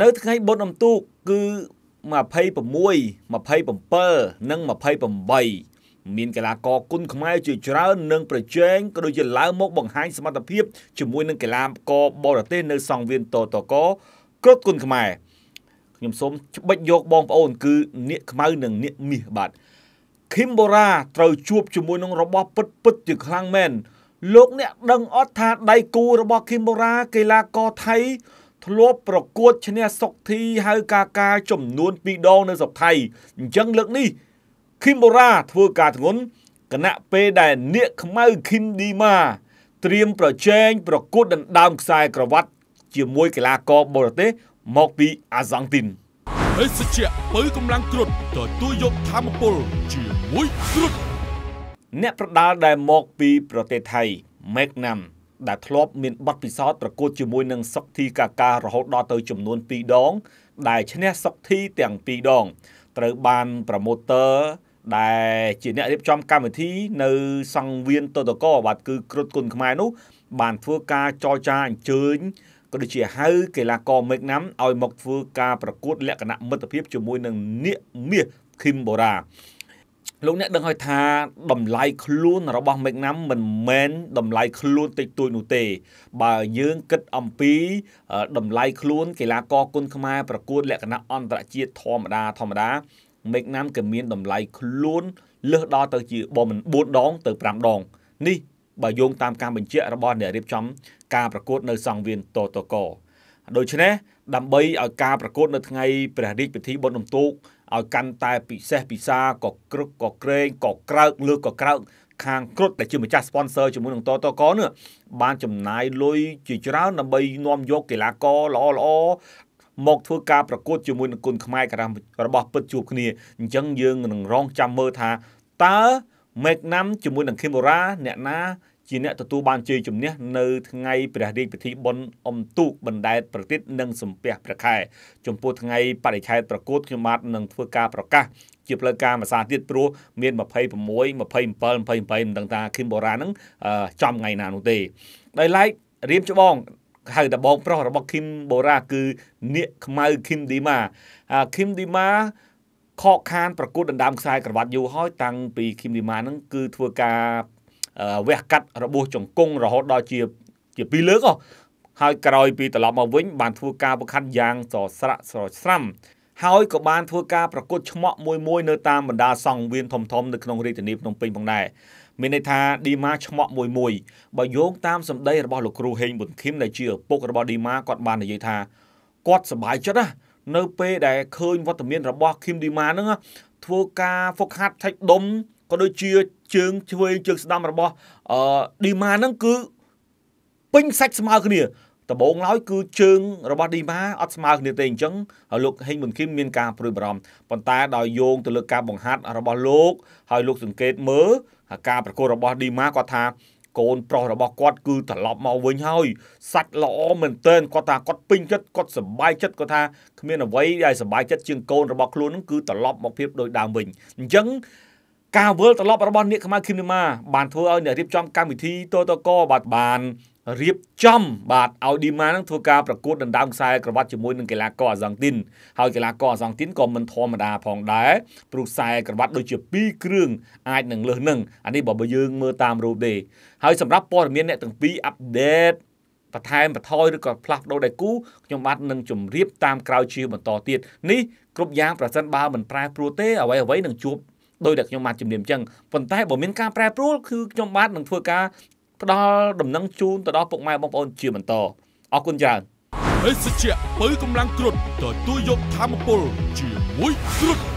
នៅថ្ងៃបុណ្យអំទូក គឺ26 27និង28មានកីឡាករគុណខ្មែរជាច្រើននឹងប្រជែងក៏ដូចជាឡើងមកបង្ហាញ សមត្ថភាពជាមួយនឹងកីឡាករបរទេសនៅ សង្វៀនតតកក្រុកគុណខ្មែរខ្ញុំសូមច្បិចយកបងប្អូន គឺនាកខ្មៅនិងនាកមាសបាទ Kimbora ត្រូវជួបជាមួយនឹងរបស់ ពិតពិតជាខ្លាំងមែនលោកអ្នកដឹងអត់ថាដៃគូរបស់ Kimbora កីឡាករថៃធ្លាប់ប្រកួតឈ្នះសុកធីហៅកាកាចំនួន2ដងនៅស្រុកថៃអញ្ចឹងលើកនេះឃីមបូរ៉ាធ្វើការធ្ងន់គណៈពេលដែលនាគខ្មៅឃីមឌីម៉ាត្រៀមប្រជែងប្រកួត ដណ្ដើមខ្សែក្រវ៉ាត់ ជាមួយកីឡាករបរទេសមកពីអាសង់ទីនអេសជាបើកម្លាំងគ្រុតទទួលយកធម្មពលជាមួយគ្រុតអ្នកប្រដាល់ដែលមកពីប្រទេសថៃ Magnum ដែលធ្លាប់មានបទពិសោធន៍ប្រកួតជាមួយនឹងសុកធីកាការរហូតដល់ទៅចំនួន2ដង ដែលឈ្នះសុកធីទាំង2ដងត្រូវបានប្រម៉ូទ័រដែលជាអ្នករៀបចំកម្មវិធី នៅ សង្វៀនតតកបាទគឺគ្រុតគុណខ្មែរនោះ បានធ្វើការចរចាអញ្ជើញក៏ដូចជាហៅកីឡាករមេកណាំឲ្យមកធ្វើការប្រកួត លក្ខណៈមិត្តភាពជាមួយនឹងនាកមាសឃីមបូរ៉ាលោកអ្នកដឹងហើយថាតម្លៃខ្លួន របស់ Magnum មិនមែនតម្លៃខ្លួនតិចតួចនោះទេបើយើងគិតអំពីតម្លៃខ្លួនកីឡាករគុណខ្មែរប្រកួត លក្ខណៈអន្តរជាតិធម្មតាធម្មតា Magnum ក៏មានតម្លៃខ្លួនលើសដល់ទៅជាបើមិន4ដង ទៅ5ដងនេះបើយោងតាមការបញ្ជាក់របស់អ្នករៀបចំ ការប្រកួត នៅសង្វៀនតតកដូច្នេះដើម្បីឲ្យការប្រកួតនៅថ្ងៃព្រះរាជពិធីបុណ្យនំទូកឲ្យកាន់តែពិសេសពិសាក៏គ្រឹកក៏ក្រែងក៏ក្រោកលើក៏ក្រោកខាងគ្រុតដែលជាម្ចាស់ sponsor ជាមួយនឹងតតកនេះបានចំណាយលុយជាច្រើនដើម្បីនាំយកកីឡាករល្អល្អមកធ្វើការប្រកួតជាមួយនឹងគុណខ្មែរការរបស់ពិតជួបគ្នាអញ្ចឹងយើងនឹងរងចាំមើលថាតើមេកណាំជាមួយនឹងខេមបូរ៉ាអ្នកណាជាអ្នកទទួលបានជ័យជំនះនៅថ្ងៃព្រះរាជពិធីបុណ្យអុំទូកបណ្ដែតប្រទីតនិងសំពះព្រះខែចំពោះថ្ងៃបរិឆេទប្រកួតខ្ញុំបាទនឹងធ្វើការប្រកាសជាផ្លូវការម្សាទៀតព្រោះមាន26 27 28មិនដឹងថាឃីមបូរ៉ានឹងចំថ្ងៃណានោះទេដោយឡែករៀមច្បងហៅតែបងប្រុសរបស់ឃីមបូរ៉ាគឺនាកខ្មៅឃីមឌីម៉ាឃីមឌីម៉ាខកខាន ប្រកួតដណ្ដើមខ្សែក្រវ៉ាត់យូរហើយតាំងពីឃីមឌីម៉ានឹងគឺធ្វើការវះកាត់របួសជង្គង់រហូតដល់ជា ជា2លើកហើយក្រោយពីត្រឡប់មកវិញ បាន ធ្វើការប្រខាត់យ៉ាងសស្រាក់ស្រស្រាំហើយក៏បានធ្វើការប្រកួតឆ្មក់មួយមួយនៅតាមបណ្ដាសង្វៀនធំធំនៅក្នុងរាជធានីភ្នំពេញផងដែរមានន័យថាឌីម៉ាឆ្មក់មួយមួយបើយោងតាមសម្ដីរបស់លោកគ្រូហេងប៊ុនខឹមដែលជាឪពុករបស់ឌីម៉ាគាត់បាននិយាយថាគាត់សប្បាយចិត្តណានៅពេលដែលឃើញវត្តមានរបស់ឃឹមឌីម៉ាហ្នឹងធ្វើការហ្វឹកហាត់ឆែកដុំក៏ដូចជាជើងឆ្វេងជើងស្ដាំរបស់អឺឌីម៉ាហ្នឹងគឺពេញសាច់ស្មើគ្នាដំបូងឡើយគឺជើងរបស់ឌីម៉ាអត់ស្មើគ្នាទេអញ្ចឹងលោកហេងប៊ុនគីមមានការព្រួយបារម្ភប៉ុន្តែដោយយោងទៅលើការបង្ហាត់របស់លោកហើយលោក សង្កេតមើលការប្រកួតរបស់ឌីម៉ាគាត់ថាកូនប្រុសរបស់គាត់ គឺត្រឡប់មកវិញហើយសាច់ល្អមែនទែនគាត់ថាគាត់ពេញចិត្តគាត់សប្បាយចិត្តគាត់ថាគ្មានអ្វីដែលសប្បាយចិត្តជាងកូនរបស់ខ្លួននឹងគឺត្រឡប់មកភាពដូចដើមវិញអញ្ចឹងការវិលត្រឡប់របស់នាងខ្មៅឃីមនីម៉ាបានធ្វើឲ្យអ្នករៀបចំកម្មវិធីតតកបាទបានរៀបចំ បាទឲ្យឌីម៉ានឹងធ្វើការប្រកួតដណ្ដើមខ្សែក្រវ៉ាត់ជាមួយនឹងកីឡាករអាសង់ទីនហើយកីឡាករអាសង់ទីនក៏មិនធម្មតា ផងដែរព្រោះខ្សែក្រវ៉ាត់ដូចជា2គ្រឿងអាចនឹងលើសនឹងអានេះបើយើងមើលតាមរូបទេហើយសម្រាប់ព័ត៌មានអ្នកទាំងពីរអាប់ដេតបន្ថែមបន្ថយឬក៏ផ្លាស់ប្ដូរដៃគូខ្ញុំបាទនឹងជម្រាបតាមក្រោយជាបន្តទៀតនេះគ្រប់យ៉ាងប្រសិនបើមិនប្រែប្រួលទេអ្វីអ្វីនឹងជួបដោយដែលខ្ញុំបានជំរាបអញ្ចឹងប៉ុន្តែបើមានការប្រែប្រួលគឺខ្ញុំបាទនឹងធ្វើការផ្ដល់ដំណឹងជូនទៅដល់ពុកម៉ែបងប្អូនជាបន្តអរគុណច្រើនភេសជ្ជៈបើកម្លាំងគ្រុតទទួលយកធម្មពលជាមួយគ្រុត